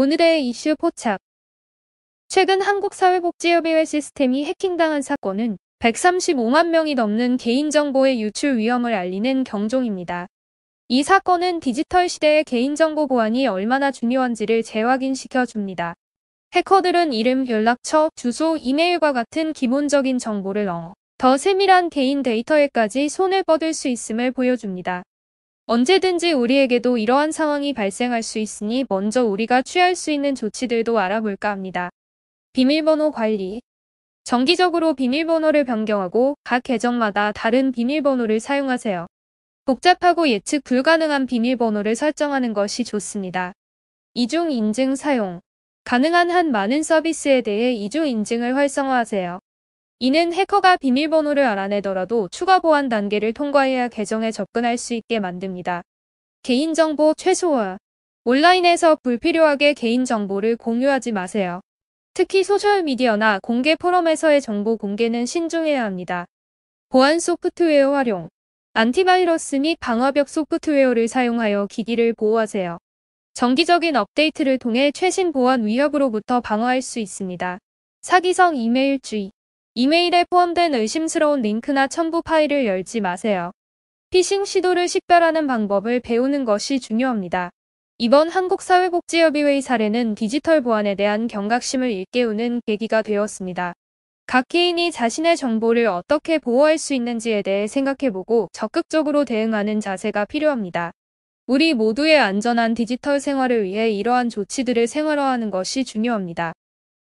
오늘의 이슈 포착. 최근 한국사회복지협의회 시스템이 해킹당한 사건은 135만 명이 넘는 개인정보의 유출 위험을 알리는 경종입니다. 이 사건은 디지털 시대의 개인정보 보안이 얼마나 중요한지를 재확인시켜 줍니다. 해커들은 이름, 연락처, 주소, 이메일과 같은 기본적인 정보를 넣어 더 세밀한 개인 데이터에까지 손을 뻗을 수 있음을 보여줍니다. 언제든지 우리에게도 이러한 상황이 발생할 수 있으니 먼저 우리가 취할 수 있는 조치들도 알아볼까 합니다. 비밀번호 관리 정기적으로 비밀번호를 변경하고 각 계정마다 다른 비밀번호를 사용하세요. 복잡하고 예측 불가능한 비밀번호를 설정하는 것이 좋습니다. 이중 인증 사용 가능한 한 많은 서비스에 대해 이중 인증을 활성화하세요. 이는 해커가 비밀번호를 알아내더라도 추가 보안 단계를 통과해야 계정에 접근할 수 있게 만듭니다. 개인정보 최소화 온라인에서 불필요하게 개인정보를 공유하지 마세요. 특히 소셜미디어나 공개 포럼에서의 정보 공개는 신중해야 합니다. 보안 소프트웨어 활용 안티바이러스 및 방화벽 소프트웨어를 사용하여 기기를 보호하세요. 정기적인 업데이트를 통해 최신 보안 위협으로부터 방어할 수 있습니다. 사기성 이메일 주의 이메일에 포함된 의심스러운 링크나 첨부 파일을 열지 마세요. 피싱 시도를 식별하는 방법을 배우는 것이 중요합니다. 이번 한국사회복지협의회 의 사례는 디지털 보안에 대한 경각심을 일깨우는 계기가 되었습니다. 각 개인이 자신의 정보를 어떻게 보호할 수 있는지에 대해 생각해보고 적극적으로 대응하는 자세가 필요합니다. 우리 모두의 안전한 디지털 생활을 위해 이러한 조치들을 생활화하는 것이 중요합니다.